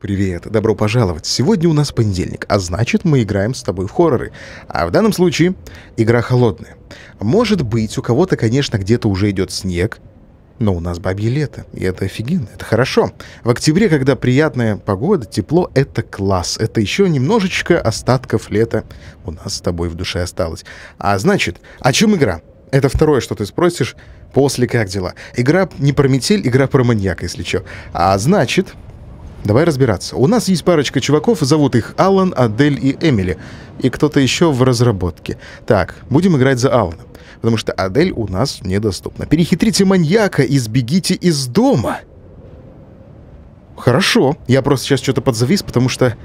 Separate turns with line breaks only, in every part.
Привет, добро пожаловать. Сегодня у нас понедельник, а значит мы играем с тобой в хорроры. А в данном случае игра холодная. Может быть, у кого-то, конечно, где-то уже идет снег, но у нас бабье лето, и это офигенно, это хорошо. В октябре, когда приятная погода, тепло — это класс. Это еще немножечко остатков лета у нас с тобой в душе осталось. А значит, о чем игра? Это второе, что ты спросишь после «Как дела?». Игра не про метель, игра про маньяка, если что. А значит, Давай разбираться. У нас есть парочка чуваков, зовут их Алан, Адель и Эмили. И кто-то еще в разработке. Так, будем играть за Алана. Потому что Адель у нас недоступна. Перехитрите маньяка и сбегите из дома. Хорошо. Я просто сейчас что-то подзавис, потому что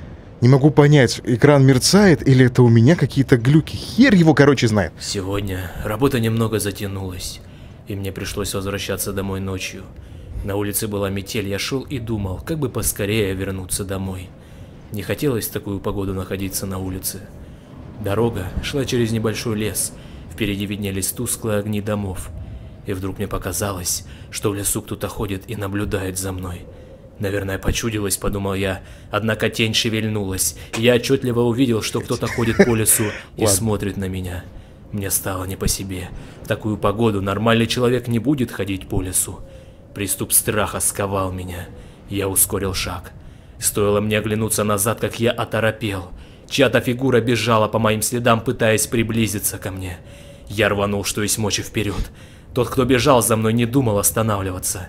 не могу понять, экран мерцает или это у меня какие-то глюки. Хер его, короче, знает.
Сегодня работа немного затянулась, и мне пришлось возвращаться домой ночью. На улице была метель, я шел и думал, как бы поскорее вернуться домой. Не хотелось в такую погоду находиться на улице. Дорога шла через небольшой лес, впереди виднелись тусклые огни домов. И вдруг мне показалось, что в лесу кто-то ходит и наблюдает за мной. Наверное, почудилось, подумал я. Однако тень шевельнулась, и я отчетливо увидел, что кто-то ходит по лесу и смотрит на меня. Мне стало не по себе. В такую погоду нормальный человек не будет ходить по лесу. Приступ страха сковал меня. Я ускорил шаг. Стоило мне оглянуться назад, как я оторопел. Чья-то фигура бежала по моим следам, пытаясь приблизиться ко мне. Я рванул, что есть мочи вперед. Тот, кто бежал за мной, не думал останавливаться.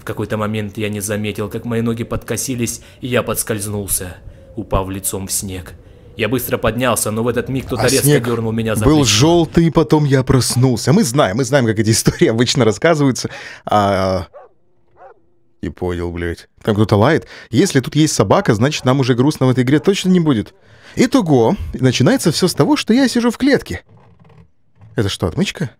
В какой-то момент я не заметил, как мои ноги подкосились, и я подскользнулся, упав лицом в снег. Я быстро поднялся, но в этот миг кто-то а резко дернул меня за был плечо.
желтый, потом я проснулся. Мы знаем, мы знаем, как эти истории обычно рассказываются. А, и понял, блядь. Там кто-то лает. Если тут есть собака, значит, нам уже грустно в этой игре точно не будет. Итого, начинается все с того, что я сижу в клетке. Это что, отмычка?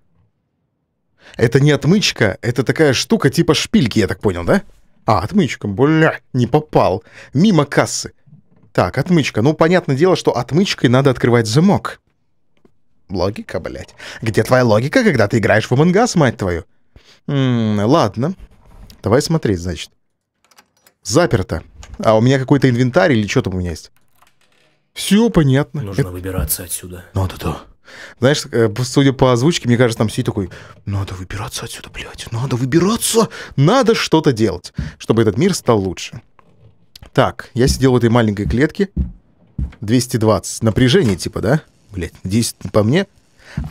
Это не отмычка, это такая штука типа шпильки, я так понял, да? А, отмычка, бля, не попал. Мимо кассы. Так, отмычка. Ну, понятное дело, что отмычкой надо открывать замок. Логика, блядь. Где твоя логика, когда ты играешь в Among Us, мать твою? М -м, ладно. Давай смотреть, значит. Заперто. А у меня какой-то инвентарь или что там у меня есть? Все понятно.
Нужно Это... выбираться отсюда. Надо-то. Ну,
Знаешь, э, судя по озвучке, мне кажется, там сидит такой,
надо выбираться отсюда, блядь,
надо выбираться, надо что-то делать, чтобы этот мир стал лучше. Так, я сидел в этой маленькой клетке, 220, напряжение типа, да? Блядь, 10 по мне.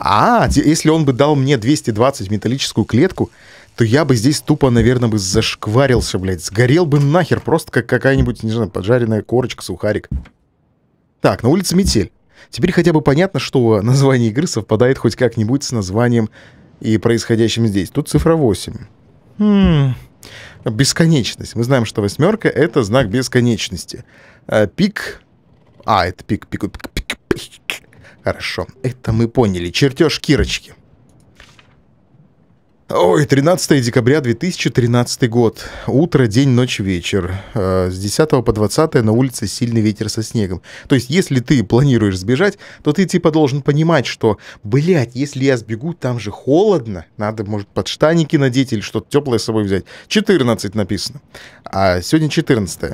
А, если он бы дал мне 220 металлическую клетку, то я бы здесь тупо, наверное, бы зашкварился, блядь. Сгорел бы нахер, просто как какая-нибудь, не знаю, поджаренная корочка, сухарик. Так, на улице метель. Теперь хотя бы понятно, что название игры совпадает хоть как-нибудь с названием и происходящим здесь. Тут цифра 8. Хм... Бесконечность. Мы знаем, что восьмерка — это знак бесконечности. А, пик... А, это пик, пик, пик, пик, пик. Хорошо, это мы поняли. Чертеж Кирочки. Ой, 13 декабря 2013 год. Утро, день, ночь, вечер. Э, с 10 по 20 на улице сильный ветер со снегом. То есть, если ты планируешь сбежать, то ты типа должен понимать, что, блядь, если я сбегу, там же холодно. Надо, может, под штаники надеть или что-то теплое с собой взять. 14 написано. А сегодня 14.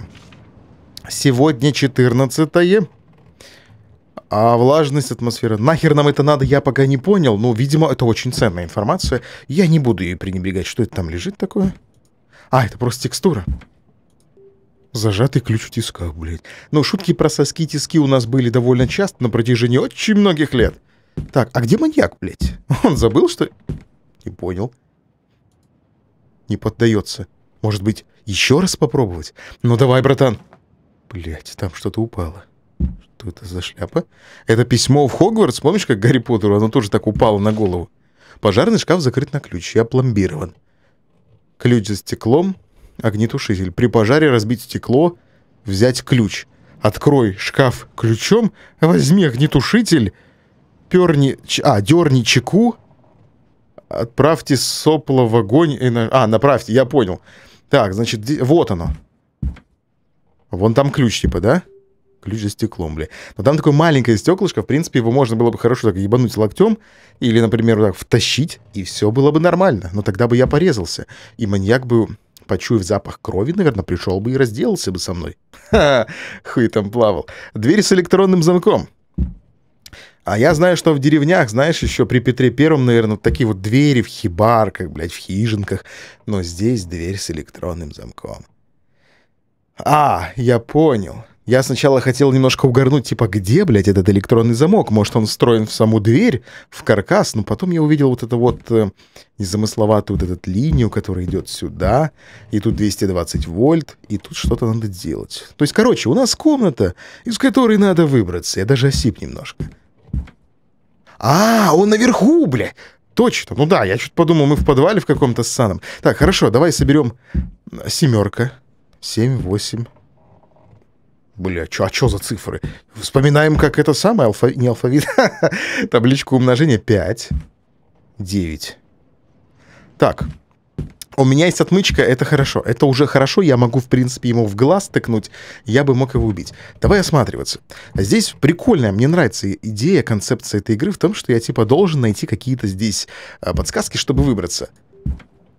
Сегодня 14. А влажность атмосферы, нахер нам это надо, я пока не понял, но, ну, видимо, это очень ценная информация. Я не буду ее пренебрегать. Что это там лежит такое? А, это просто текстура. Зажатый ключ в тисках, блядь. Но ну, шутки про соски и тиски у нас были довольно часто на протяжении очень многих лет. Так, а где маньяк, блядь? Он забыл, что... Не понял. Не поддается. Может быть, еще раз попробовать? Ну давай, братан. Блядь, там что-то упало что это за шляпа? Это письмо в Хогвартс, помнишь, как Гарри Поттеру, оно тоже так упало на голову. Пожарный шкаф закрыт на ключ Я пломбирован. Ключ за стеклом, огнетушитель. При пожаре разбить стекло, взять ключ. Открой шкаф ключом, возьми огнетушитель, перни, а, дерни чеку, отправьте сопло в огонь и... На... А, направьте, я понял. Так, значит, вот оно. Вон там ключ, типа, да? Ключ за стеклом, бля. Но там такое маленькое стеклышко, в принципе, его можно было бы хорошо так ебануть локтем или, например, вот так втащить, и все было бы нормально. Но тогда бы я порезался, и маньяк бы, почуяв запах крови, наверное, пришел бы и разделался бы со мной. Ха, хуй там плавал. Дверь с электронным замком. А я знаю, что в деревнях, знаешь, еще при Петре Первом, наверное, такие вот двери в хибарках, блядь, в хижинках. Но здесь дверь с электронным замком. А, я понял. Я сначала хотел немножко угорнуть, типа, где, блядь, этот электронный замок? Может, он встроен в саму дверь, в каркас? Но потом я увидел вот это вот э, незамысловатую вот эту линию, которая идет сюда, и тут 220 вольт, и тут что-то надо делать. То есть, короче, у нас комната, из которой надо выбраться. Я даже осип немножко. А, он наверху, блядь. Точно, ну да, я чуть подумал, мы в подвале в каком-то с саном. Так, хорошо, давай соберем э, семерка, семь, восемь, Бля, чё, а что за цифры? Вспоминаем, как это самое, алфа... не алфавит, табличку умножения 5, 9. Так, у меня есть отмычка, это хорошо. Это уже хорошо, я могу, в принципе, ему в глаз тыкнуть, я бы мог его убить. Давай осматриваться. Здесь прикольная, мне нравится идея, концепция этой игры в том, что я, типа, должен найти какие-то здесь э, подсказки, чтобы выбраться.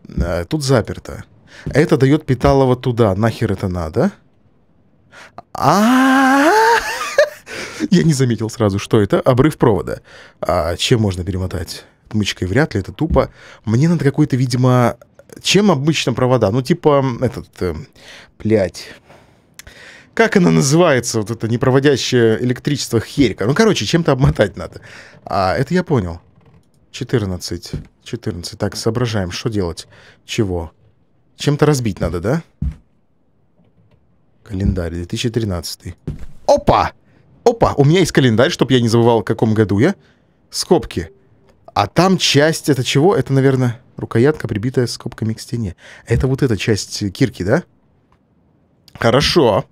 Э, тут заперто. Это дает Питалово туда, нахер это надо а Я не заметил сразу, что это. Обрыв провода. А чем можно перемотать? Мычкой вряд ли, это тупо. Мне надо какой-то, видимо... Чем обычно провода? Ну, типа, этот... Э, блядь как она называется, вот это непроводящее электричество херика. Ну, короче, чем-то обмотать надо. А, это я понял. 14. 14. Так, соображаем, что делать. Чего? Чем-то разбить надо, да? Календарь 2013. Опа! Опа! У меня есть календарь, чтобы я не забывал, в каком году я. Скобки. А там часть, это чего? Это, наверное, рукоятка, прибитая скобками к стене. Это вот эта часть кирки, да? Хорошо.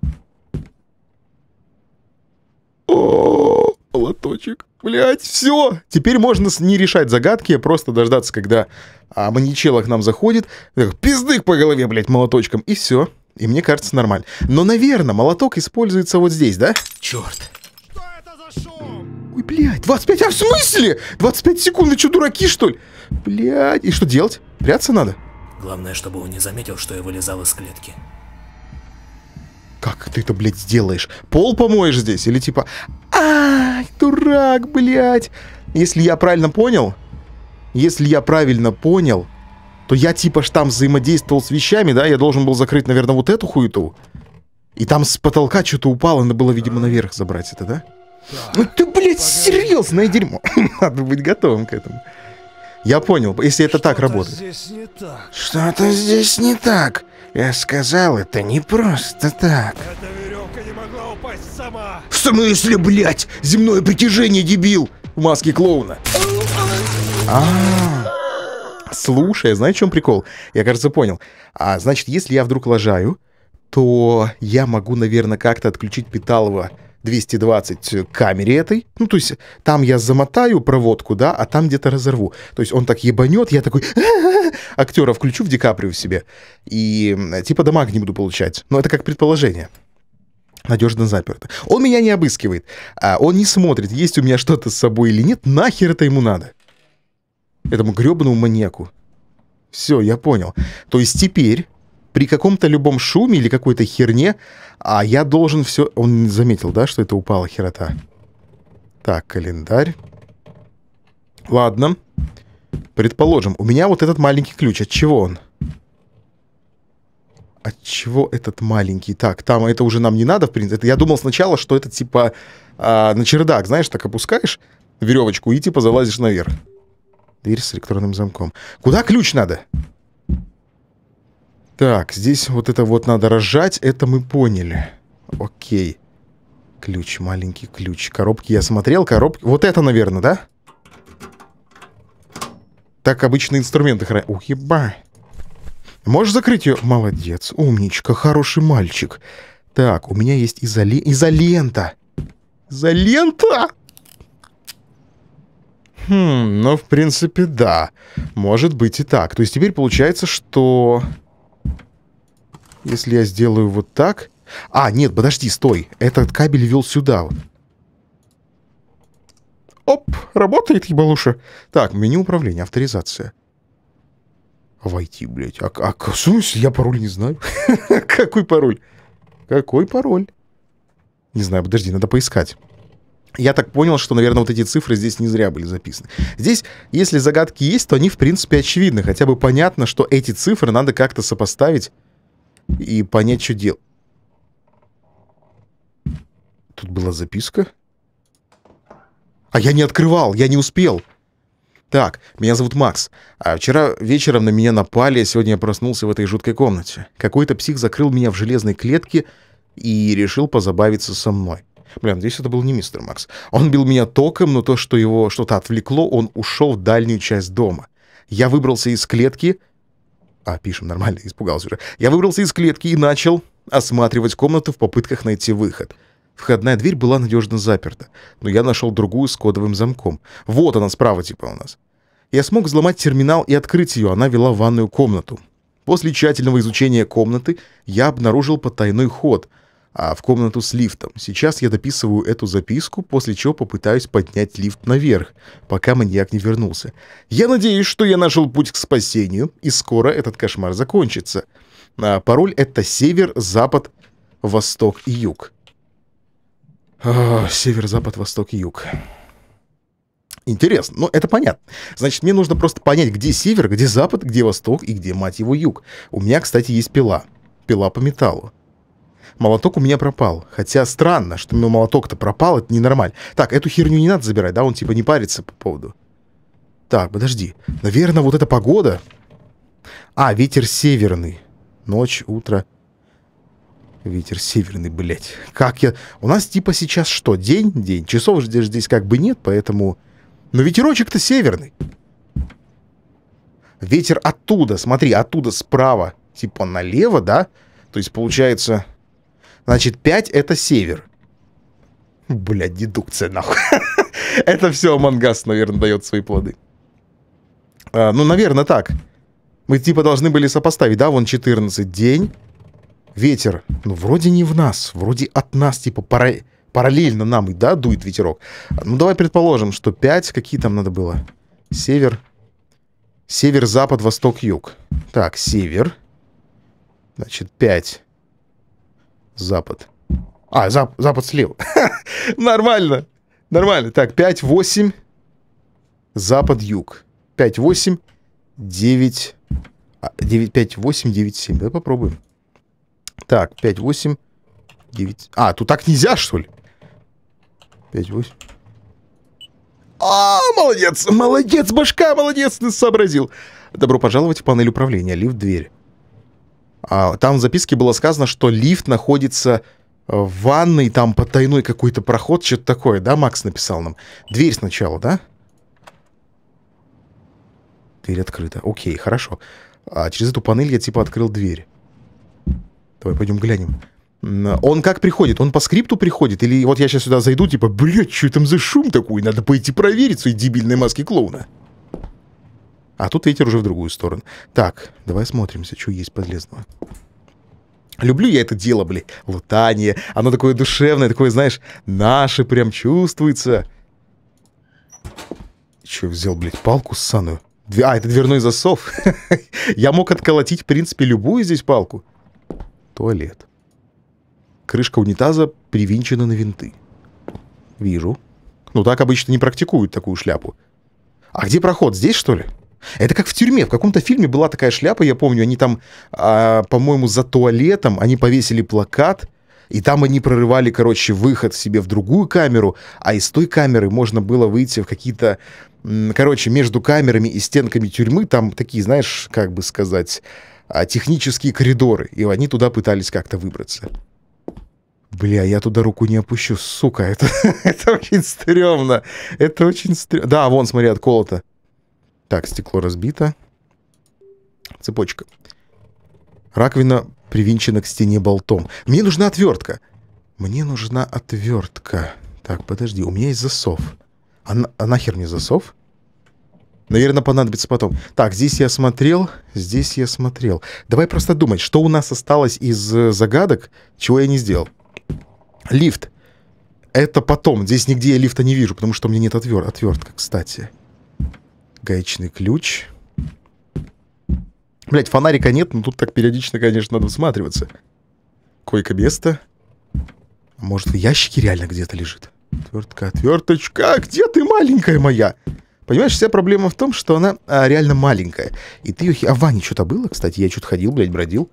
О, молоточек. Блять, все. Теперь можно не решать загадки, а просто дождаться, когда а, маничелок нам заходит. Так, по голове, блять, молоточком. И все. И мне кажется, нормально. Но, наверное, молоток используется вот здесь, да?
Черт. Что это за шум? Ой,
блядь, 25, а в смысле? 25 секунд, вы что, дураки, что ли? Блядь, и что делать? Прятаться надо?
Главное, чтобы он не заметил, что я вылезал из клетки.
Как ты это, блядь, сделаешь? Пол помоешь здесь? Или типа... Ай, дурак, блядь. Если я правильно понял... Если я правильно понял, то я типа ж там взаимодействовал с вещами, да, я должен был закрыть, наверное, вот эту хуету. И там с потолка что-то упало, надо было, видимо, наверх забрать это, да? да. Ну ты, блядь, серьезное дерьмо. надо быть готовым к этому. Я понял, если это так работает. Что-то здесь не так. Я сказал, это не просто так. Эта веревка не В смысле, блядь? Земное притяжение, дебил! В маске клоуна. А-а-а слушая, знаешь, в чем прикол? Я, кажется, понял. А, значит, если я вдруг лажаю, то я могу, наверное, как-то отключить Питалова 220 камере этой. Ну, то есть там я замотаю проводку, да, а там где-то разорву. То есть он так ебанет, я такой актера включу в Ди Каприо в себе. И типа дамаг не буду получать. Но это как предположение надежно заперто. Он меня не обыскивает, а, он не смотрит, есть у меня что-то с собой или нет, нахер это ему надо. Этому грёбаному маньяку. Все, я понял. То есть теперь при каком-то любом шуме или какой-то херне, а я должен все... Он заметил, да, что это упала херота? Так, календарь. Ладно. Предположим, у меня вот этот маленький ключ. От чего он? От чего этот маленький? Так, там это уже нам не надо, в принципе. я думал сначала, что это типа э, на чердак, знаешь, так опускаешь веревочку и типа залазишь наверх. Дверь с электронным замком. Куда ключ надо? Так, здесь вот это вот надо разжать. Это мы поняли. Окей. Ключ, маленький ключ. Коробки я смотрел, коробки... Вот это, наверное, да? Так обычные инструменты хранят. Ух, еба. Можешь закрыть ее? Молодец, умничка, хороший мальчик. Так, у меня есть изоле... изолента. Изолента! Хм, ну, в принципе, да. Может быть и так. То есть теперь получается, что... Если я сделаю вот так... А, нет, подожди, стой. Этот кабель вел сюда. Оп, работает, ебалуша. Так, меню управления, авторизация. Войти, блядь. А, а в смысле? Я пароль не знаю. Какой пароль? Какой пароль? Не знаю, подожди, надо поискать. Я так понял, что, наверное, вот эти цифры здесь не зря были записаны. Здесь, если загадки есть, то они, в принципе, очевидны. Хотя бы понятно, что эти цифры надо как-то сопоставить и понять, что дел. Тут была записка. А я не открывал, я не успел. Так, меня зовут Макс. А вчера вечером на меня напали, а сегодня я проснулся в этой жуткой комнате. Какой-то псих закрыл меня в железной клетке и решил позабавиться со мной. Блин, здесь это был не мистер Макс. Он бил меня током, но то, что его что-то отвлекло, он ушел в дальнюю часть дома. Я выбрался из клетки... А, пишем, нормально, испугался уже. Я выбрался из клетки и начал осматривать комнату в попытках найти выход. Входная дверь была надежно заперта, но я нашел другую с кодовым замком. Вот она справа типа у нас. Я смог взломать терминал и открыть ее, она вела в ванную комнату. После тщательного изучения комнаты я обнаружил потайной ход — а в комнату с лифтом. Сейчас я дописываю эту записку, после чего попытаюсь поднять лифт наверх, пока маньяк не вернулся. Я надеюсь, что я нашел путь к спасению, и скоро этот кошмар закончится. А пароль — это север, запад, восток и юг. А, север, запад, восток и юг. Интересно, но ну, это понятно. Значит, мне нужно просто понять, где север, где запад, где восток и где, мать его, юг. У меня, кстати, есть пила. Пила по металлу молоток у меня пропал. Хотя странно, что мой молоток-то пропал, это ненормально. Так, эту херню не надо забирать, да? Он типа не парится по поводу. Так, подожди. Наверное, вот эта погода... А, ветер северный. Ночь, утро. Ветер северный, блядь. Как я... У нас типа сейчас что, день? День. Часов же здесь как бы нет, поэтому... Но ветерочек-то северный. Ветер оттуда, смотри, оттуда справа. Типа налево, да? То есть получается... Значит, 5 это север. Блядь, дедукция нахуй. это все Мангас, наверное, дает свои плоды. А, ну, наверное, так. Мы типа должны были сопоставить, да, вон 14 день, ветер, ну, вроде не в нас, вроде от нас, типа, пара... параллельно нам, да, дует ветерок. Ну, давай предположим, что 5, какие там надо было? Север, север, запад, восток, юг. Так, север, значит, 5. Запад. А, зап Запад слева. Нормально. Нормально. Так, 5, 8. Запад, юг. 5, 8, 9. 9, 5, 8, 9, 7. Давай попробуем. Так, 5, 8, 9. А, тут так нельзя, что ли? 5, 8. А, молодец, молодец, башка, молодец, ты сообразил. Добро пожаловать в панель управления, лифт-дверь. А там в записке было сказано, что лифт находится э, в ванной, там потайной какой-то проход, что-то такое, да, Макс написал нам? Дверь сначала, да? Дверь открыта. Окей, хорошо. А через эту панель я типа открыл дверь. Давай пойдем глянем. Он как приходит? Он по скрипту приходит? Или вот я сейчас сюда зайду, типа, блядь, что там за шум такой? Надо пойти проверить свои дебильные маски клоуна. А тут ветер уже в другую сторону. Так, давай смотримся, что есть полезного. Люблю я это дело, блин, лутание. Оно такое душевное, такое, знаешь, наше прям чувствуется. Че взял, блядь, палку ссаную? Две... А, это дверной засов. Я мог отколотить, в принципе, любую здесь палку. Туалет. Крышка унитаза привинчена на винты. Вижу. Ну, так обычно не практикуют такую шляпу. А где проход? Здесь, что ли? Это как в тюрьме. В каком-то фильме была такая шляпа, я помню, они там, а, по-моему, за туалетом, они повесили плакат, и там они прорывали, короче, выход себе в другую камеру, а из той камеры можно было выйти в какие-то... Короче, между камерами и стенками тюрьмы там такие, знаешь, как бы сказать, а, технические коридоры, и они туда пытались как-то выбраться. Бля, я туда руку не опущу, сука, это, это очень стрёмно. Это очень стрёмно. Да, вон, смотри, отколото. Так, стекло разбито. Цепочка. Раковина привинчена к стене болтом. Мне нужна отвертка. Мне нужна отвертка. Так, подожди, у меня есть засов. А, на а нахер мне засов? Наверное, понадобится потом. Так, здесь я смотрел, здесь я смотрел. Давай просто думать, что у нас осталось из э, загадок, чего я не сделал. Лифт. Это потом. Здесь нигде я лифта не вижу, потому что у меня нет отвер отвертка, кстати. Гаечный ключ. Блять, фонарика нет, но тут так периодично, конечно, надо всматриваться. Койка место Может, в ящике реально где-то лежит? Отвертка, отверточка. А где ты, маленькая моя? Понимаешь, вся проблема в том, что она а, реально маленькая. И ты ее... А Ваня что-то было, кстати? Я что-то ходил, блядь, бродил.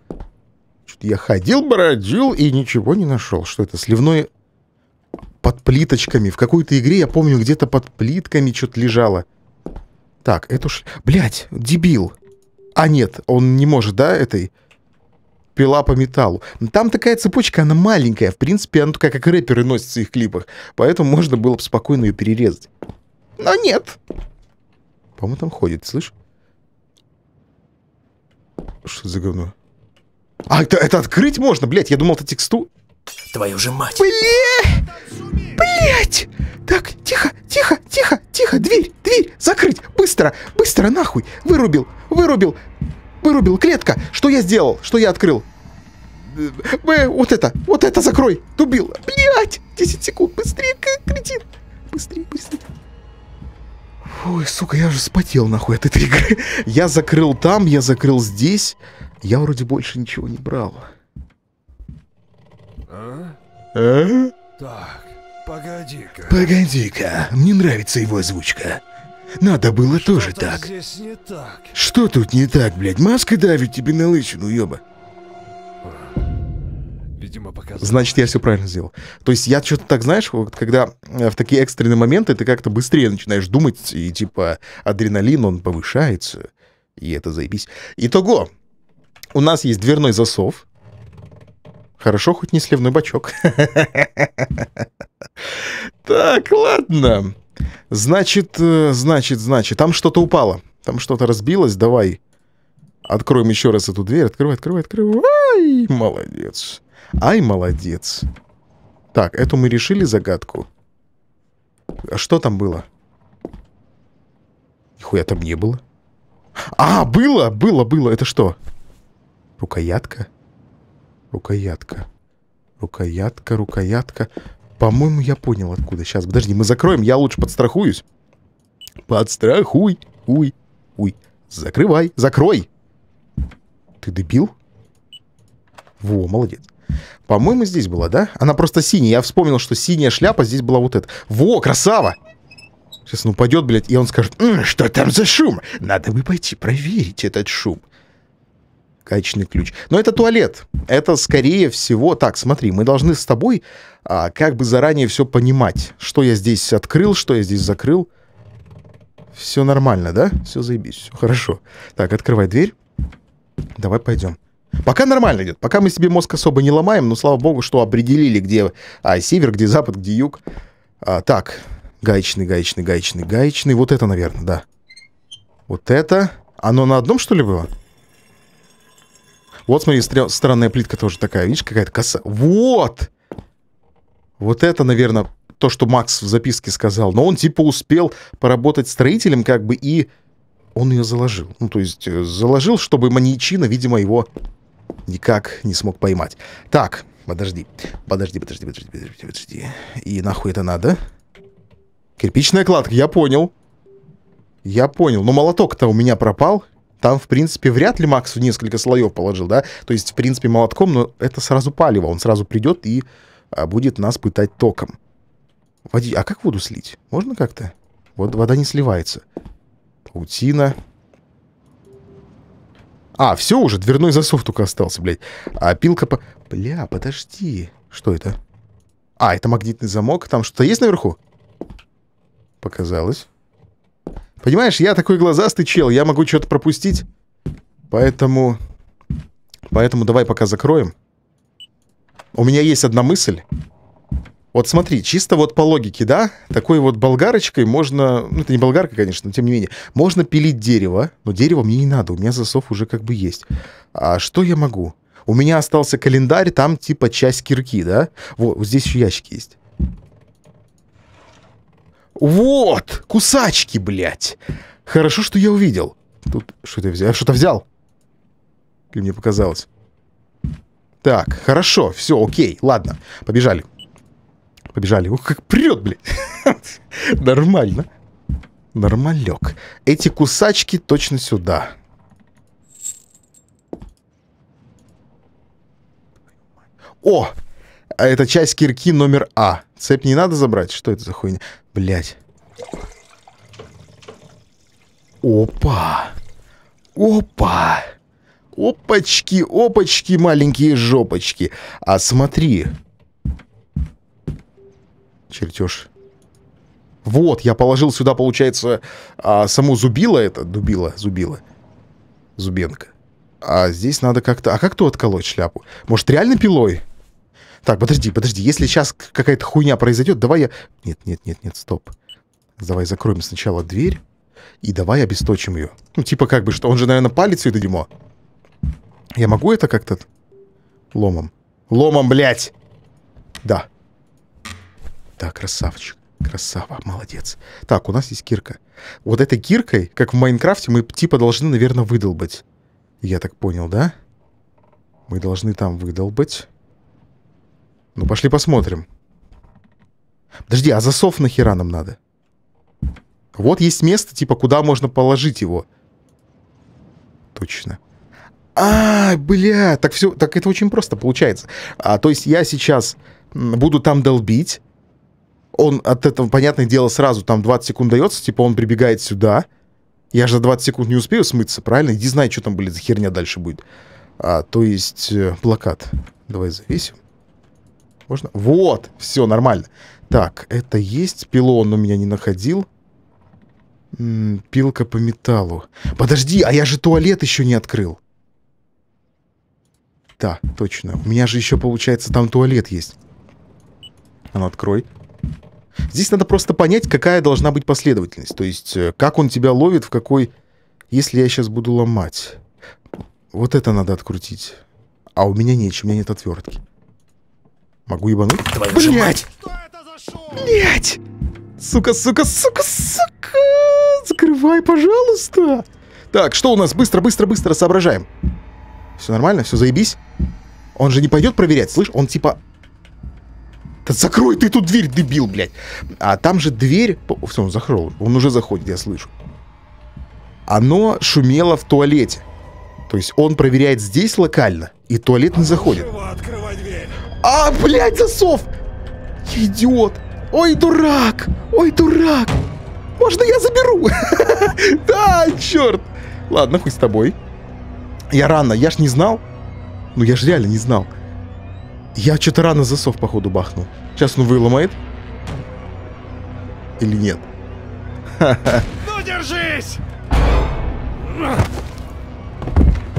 Что-то я ходил, бродил и ничего не нашел. Что это? Сливное под плиточками. В какой-то игре, я помню, где-то под плитками что-то лежало. Так, эту ш... блять, дебил. А нет, он не может, да, этой? Пила по металлу. Там такая цепочка, она маленькая. В принципе, она такая, как рэперы носят в своих клипах. Поэтому можно было бы спокойно ее перерезать. Но нет. По-моему, там ходит, слышь? Что за говно? А, это, это открыть можно, блядь. Я думал, это тексту.
Твою же мать.
Блядь! Блять! Так, тихо, тихо, тихо, тихо, дверь, дверь, закрыть, быстро, быстро, нахуй, вырубил, вырубил, вырубил, клетка, что я сделал, что я открыл? Б, вот это, вот это закрой, дубил, блять, 10 секунд, быстрее, кретин, быстрее, быстрее. Ой, сука, я же спотел нахуй от этой игры. Я закрыл там, я закрыл здесь. Я вроде больше ничего не брал. А? А?
Так. Погоди-ка.
Погоди-ка, мне нравится его озвучка. Надо было Что тоже так. Здесь не так. Что тут не так, блядь? Маска давит тебе на лысину, ёба. Видимо, показал. Значит, я все правильно сделал. То есть я что-то так, знаешь, вот когда э, в такие экстренные моменты ты как-то быстрее начинаешь думать, и типа адреналин, он повышается, и это заебись. Итого, у нас есть дверной засов, Хорошо, хоть не сливной бачок. Так, ладно. Значит, э, значит, значит, там что-то упало. Там что-то разбилось, давай. Откроем еще раз эту дверь. Открывай, открывай, открывай. Молодец. Ай, молодец. Так, эту мы решили загадку. А что там было? Нихуя там не было. А, было, было, было. Это что? Рукоятка? Рукоятка. Рукоятка, рукоятка. По-моему, я понял, откуда. Сейчас, подожди, мы закроем, я лучше подстрахуюсь. Подстрахуй. Уй, уй. Закрывай, закрой. Ты дебил? Во, молодец. По-моему, здесь была, да? Она просто синяя. Я вспомнил, что синяя шляпа здесь была вот эта. Во, красава! Сейчас ну, он упадет, блядь, и он скажет, «М, что там за шум? Надо бы пойти проверить этот шум гаечный ключ. Но это туалет. Это, скорее всего... Так, смотри, мы должны с тобой а, как бы заранее все понимать. Что я здесь открыл, что я здесь закрыл. Все нормально, да? Все заебись, все хорошо. Так, открывай дверь. Давай пойдем. Пока нормально идет. Пока мы себе мозг особо не ломаем, но слава богу, что определили, где а, север, где запад, где юг. А, так, гаечный, гаечный, гаечный, гаечный. Вот это, наверное, да. Вот это. Оно на одном, что ли, было? Вот, смотри, странная плитка тоже такая. Видишь, какая-то коса. Вот! Вот это, наверное, то, что Макс в записке сказал. Но он типа успел поработать строителем как бы и он ее заложил. Ну, то есть э, заложил, чтобы маньячина, видимо, его никак не смог поймать. Так, подожди. Подожди, подожди, подожди, подожди, подожди. И нахуй это надо? Кирпичная кладка, я понял. Я понял. Но молоток-то у меня пропал там, в принципе, вряд ли Макс в несколько слоев положил, да, то есть, в принципе, молотком, но это сразу палево, он сразу придет и а, будет нас пытать током. Води... А как воду слить? Можно как-то? Вот вода не сливается. Паутина. А, все уже, дверной засов только остался, блядь. А пилка по... Бля, подожди. Что это? А, это магнитный замок. Там что-то есть наверху? Показалось. Понимаешь, я такой глазастый чел, я могу что-то пропустить. Поэтому... Поэтому давай пока закроем. У меня есть одна мысль. Вот смотри, чисто вот по логике, да, такой вот болгарочкой можно, ну это не болгарка, конечно, но тем не менее, можно пилить дерево, но дерево мне не надо, у меня засов уже как бы есть. А что я могу? У меня остался календарь, там типа часть кирки, да? Вот, вот здесь еще ящики есть. Вот, кусачки, блядь. Хорошо, что я увидел. Тут что-то взял. Что-то взял. как мне показалось. Так, хорошо, все, окей, ладно, побежали. Побежали. Ух, как прет, блядь. Нормально. Нормалек. Эти кусачки точно сюда. О, а это часть кирки номер А. Цепь не надо забрать? Что это за хуйня? Блять. Опа. Опа. Опачки, опачки, маленькие жопочки. А смотри. Чертеж. Вот, я положил сюда, получается, а, саму зубило это. Дубило, зубило. Зубенко. А здесь надо как-то... А как тут отколоть шляпу? Может, реально пилой? Так, подожди, подожди. Если сейчас какая-то хуйня произойдет, давай я... Нет, нет, нет, нет, стоп. Давай закроем сначала дверь и давай обесточим ее. Ну, типа как бы, что он же, наверное, палец все это Я могу это как-то... Ломом. Ломом, блядь! Да. Да, красавчик. Красава, молодец. Так, у нас есть кирка. Вот этой киркой, как в Майнкрафте, мы типа должны, наверное, выдолбать. Я так понял, да? Мы должны там выдолбать. Ну, пошли посмотрим. Подожди, а засов нахера нам надо? Вот есть место, типа, куда можно положить его. Точно. А, бля, так все, так это очень просто получается. А, то есть я сейчас буду там долбить. Он от этого, понятное дело, сразу там 20 секунд дается, типа он прибегает сюда. Я же за 20 секунд не успею смыться, правильно? Не знаю, что там, блин, за херня дальше будет. А, то есть э, плакат. Давай зависим. Можно? Вот, все нормально. Так, это есть пилон, у меня не находил. М -м, пилка по металлу. Подожди, а я же туалет еще не открыл. Да, точно. У меня же еще, получается, там туалет есть. А ну, открой. Здесь надо просто понять, какая должна быть последовательность. То есть, э, как он тебя ловит, в какой... Если я сейчас буду ломать... Вот это надо открутить. А у меня нечего, у меня нет отвертки. Могу ебануть? Твою Блять! Блять! Сука, сука, сука, сука! Закрывай, пожалуйста! Так, что у нас? Быстро, быстро, быстро соображаем. Все нормально, все заебись. Он же не пойдет проверять, слышь? Он типа... Да закрой ты тут дверь, дебил, блядь. А там же дверь... Все, он закрыл. Он уже заходит, я слышу. Оно шумело в туалете. То есть он проверяет здесь локально, и туалет не заходит. А, блядь, засов! Я идиот! Ой, дурак! Ой, дурак! Можно я заберу? Да, черт! Ладно, хуй с тобой. Я рано, я ж не знал. Ну, я ж реально не знал. Я что-то рано засов, походу, бахнул. Сейчас он выломает. Или нет? Ну,
держись!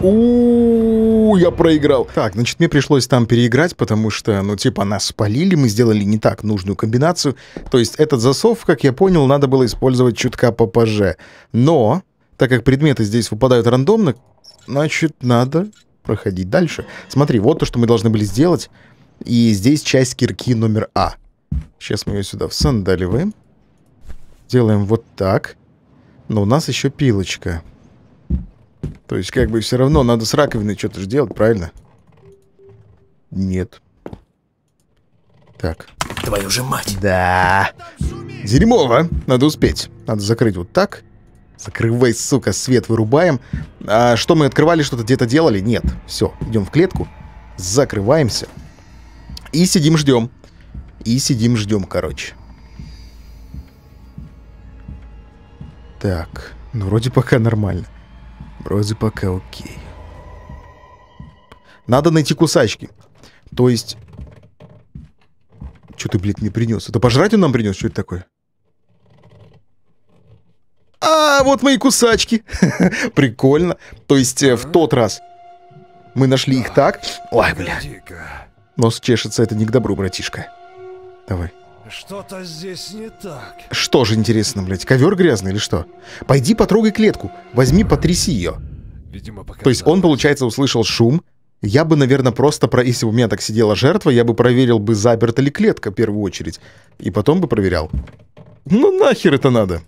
у я проиграл. Так, значит, мне пришлось там переиграть, потому что, ну, типа, нас спалили, мы сделали не так нужную комбинацию. То есть этот засов, как я понял, надо было использовать чутка попозже. Но, так как предметы здесь выпадают рандомно, значит, надо проходить дальше. Смотри, вот то, что мы должны были сделать. И здесь часть кирки номер А. Сейчас мы ее сюда всандаливаем. Делаем вот так. Но у нас еще пилочка. Пилочка. То есть, как бы все равно надо с раковиной что-то же делать, правильно? Нет. Так.
Твою же мать!
Да. Дерьмово. Надо успеть. Надо закрыть вот так. Закрывай, сука, свет вырубаем. А что мы открывали, что-то где-то делали? Нет. Все, идем в клетку. Закрываемся. И сидим ждем. И сидим ждем, короче. Так. Ну, вроде пока нормально. Вроде пока окей. Надо найти кусачки. То есть... Что ты, блядь, не принес? Это пожрать он нам принес? Что это такое? А, вот мои кусачки. Прикольно. То есть э, в а? тот раз мы нашли их а, так. Ой, бля. Нос чешется, это не к добру, братишка. Давай.
Что-то здесь не так.
Что же интересно, блядь, ковер грязный или что? Пойди потрогай клетку, возьми, потряси ее. Видимо, показалось. То есть он, получается, услышал шум. Я бы, наверное, просто, про... если бы у меня так сидела жертва, я бы проверил бы, заперта ли клетка в первую очередь. И потом бы проверял. Ну нахер это надо?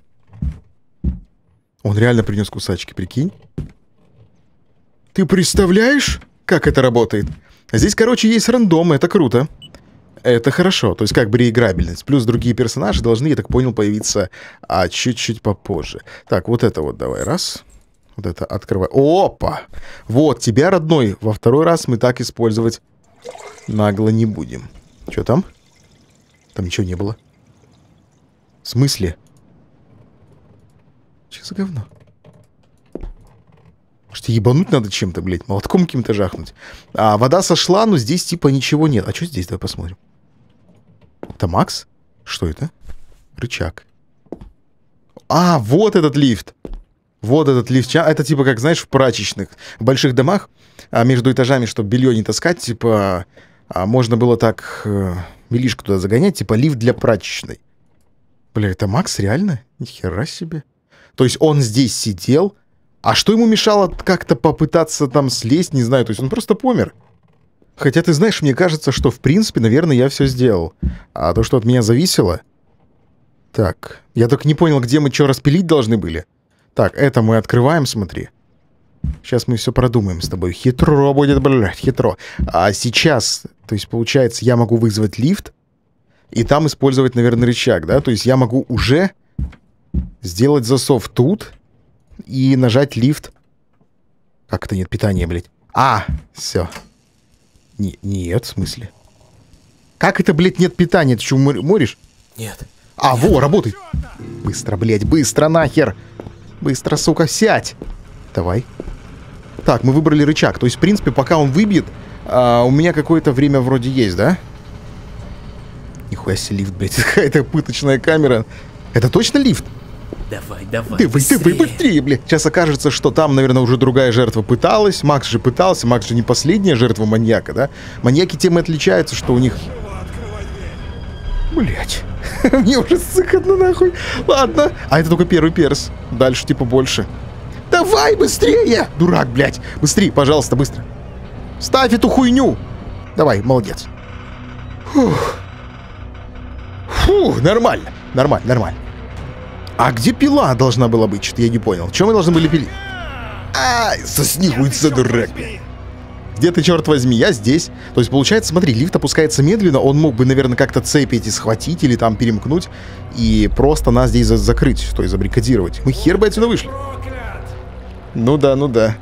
Он реально принес кусачки, прикинь. Ты представляешь, как это работает? Здесь, короче, есть рандом, это круто. Это хорошо, то есть как бы реиграбельность. Плюс другие персонажи должны, я так понял, появиться а, чуть-чуть попозже. Так, вот это вот давай, раз. Вот это открывай. Опа! Вот, тебя, родной, во второй раз мы так использовать нагло не будем. Что там? Там ничего не было. В смысле? Что за говно? Может, ебануть надо чем-то, блядь, молотком каким-то жахнуть. А, вода сошла, но здесь типа ничего нет. А что здесь? Давай посмотрим. Это Макс? Что это? Рычаг. А, вот этот лифт. Вот этот лифт. Это типа, как знаешь, в прачечных, в больших домах, а между этажами, чтобы белье не таскать, типа, а можно было так э, милишку туда загонять, типа лифт для прачечной. Бля, это Макс реально? Нихера себе. То есть он здесь сидел, а что ему мешало как-то попытаться там слезть, не знаю, то есть он просто помер. Хотя ты знаешь, мне кажется, что в принципе, наверное, я все сделал. А то, что от меня зависело... Так, я только не понял, где мы что распилить должны были. Так, это мы открываем, смотри. Сейчас мы все продумаем с тобой. Хитро будет, блядь, хитро. А сейчас, то есть, получается, я могу вызвать лифт и там использовать, наверное, рычаг, да? То есть я могу уже сделать засов тут и нажать лифт. Как это нет питания, блядь? А, все. Не, нет, в смысле? Как это, блядь, нет питания? Ты что, моришь? Нет. А, нет. во, работай. Быстро, блядь, быстро нахер. Быстро, сука, сядь. Давай. Так, мы выбрали рычаг. То есть, в принципе, пока он выбьет, а, у меня какое-то время вроде есть, да? Нихуя себе лифт, блядь. какая-то пыточная камера. Это точно лифт?
Давай, давай. Ты быстрее. ты
быстрее, блядь. Сейчас окажется, что там, наверное, уже другая жертва пыталась. Макс же пытался. Макс же не последняя жертва маньяка, да? Маньяки тем и отличаются, что у них... Блять. Мне уже сыкотно нахуй. Ладно. А это только первый перс. Дальше типа больше. Давай быстрее! Дурак, блядь. Быстрее, пожалуйста, быстро. Ставь эту хуйню. Давай, молодец. Фух. Фух, нормально. Нормально, нормально. А где пила должна была быть? Что-то я не понял. Чем мы должны были пилить? Ай, сосни хуйца, дурак. Где ты, черт возьми, я здесь. То есть, получается, смотри, лифт опускается медленно, он мог бы, наверное, как-то цепи эти схватить или там перемкнуть и просто нас здесь закрыть, то есть забрикадировать. Мы хер бы отсюда вышли. Ну да, ну да.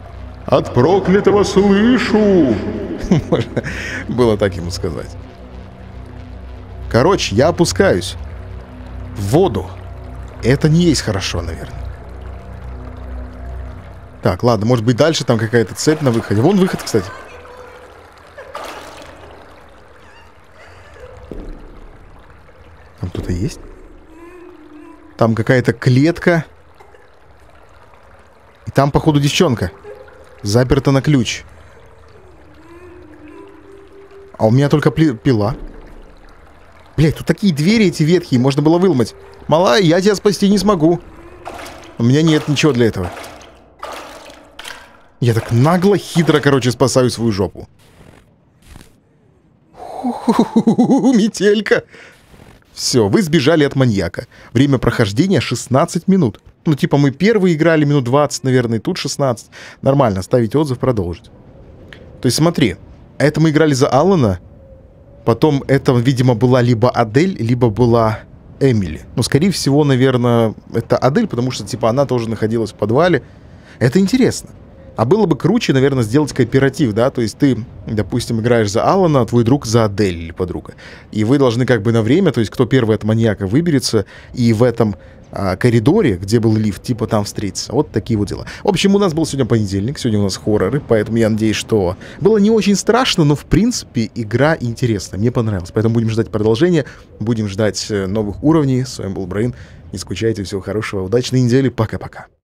От проклятого слышу! Можно было так ему сказать. Короче, я опускаюсь. В воду. Это не есть хорошо, наверное. Так, ладно, может быть дальше там какая-то цепь на выходе. Вон выход, кстати. Там кто-то есть? Там какая-то клетка. И там, походу, девчонка. Заперта на ключ. А у меня только пила. Блять, тут такие двери эти ветхие, можно было выломать. Мала, я тебя спасти не смогу. У меня нет ничего для этого. Я так нагло, хитро, короче, спасаю свою жопу. метелька. Все, вы сбежали от маньяка. Время прохождения 16 минут. Ну, типа, мы первые играли минут 20, наверное, и тут 16. Нормально, ставить отзыв, продолжить. То есть, смотри, это мы играли за Алана, Потом это, видимо, была либо Адель, либо была Эмили. Но, ну, скорее всего, наверное, это Адель, потому что, типа, она тоже находилась в подвале. Это интересно. А было бы круче, наверное, сделать кооператив, да? То есть ты, допустим, играешь за Алана, а твой друг за Адель или подруга. И вы должны как бы на время, то есть кто первый от маньяка выберется, и в этом а, коридоре, где был лифт, типа там встретиться. Вот такие вот дела. В общем, у нас был сегодня понедельник, сегодня у нас хорроры, поэтому я надеюсь, что было не очень страшно, но в принципе игра интересная, мне понравилась. Поэтому будем ждать продолжения, будем ждать э, новых уровней. С вами был Брейн. Не скучайте, всего хорошего, удачной недели, пока-пока.